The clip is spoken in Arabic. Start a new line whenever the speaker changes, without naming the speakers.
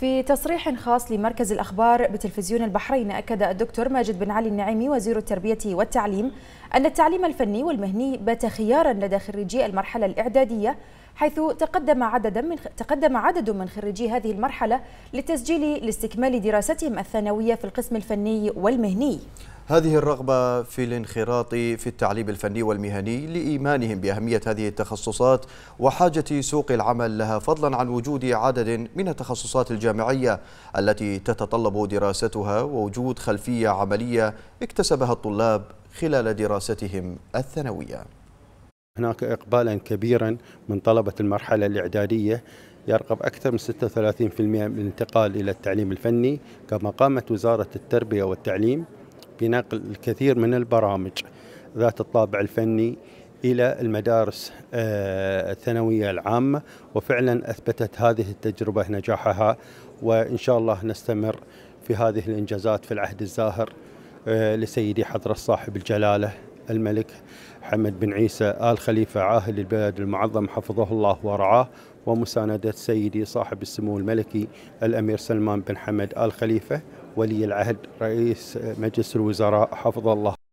في تصريح خاص لمركز الأخبار بتلفزيون البحرين أكد الدكتور ماجد بن علي النعيمي وزير التربية والتعليم أن التعليم الفني والمهني بات خيارا لدى خريجي المرحلة الإعدادية حيث تقدم عدد من تقدم عدد من خريجي هذه المرحلة للتسجيل لاستكمال دراستهم الثانوية في القسم الفني والمهني
هذه الرغبة في الانخراط في التعليم الفني والمهني لإيمانهم بأهمية هذه التخصصات وحاجة سوق العمل لها فضلا عن وجود عدد من التخصصات الجامعية التي تتطلب دراستها ووجود خلفية عملية اكتسبها
الطلاب خلال دراستهم الثانوية هناك إقبالا كبيرا من طلبة المرحلة الإعدادية يرغب أكثر من 36% من الانتقال إلى التعليم الفني كما قامت وزارة التربية والتعليم بنقل الكثير من البرامج ذات الطابع الفني الى المدارس آه، الثانويه العامه وفعلا اثبتت هذه التجربه نجاحها وان شاء الله نستمر في هذه الانجازات في العهد الزاهر آه، لسيدي حضره صاحب الجلاله الملك حمد بن عيسى آل خليفة عاهل البلد المعظم حفظه الله ورعاه ومساندة سيدي صاحب السمو الملكي الأمير سلمان بن حمد آل خليفة ولي العهد رئيس مجلس الوزراء
حفظه الله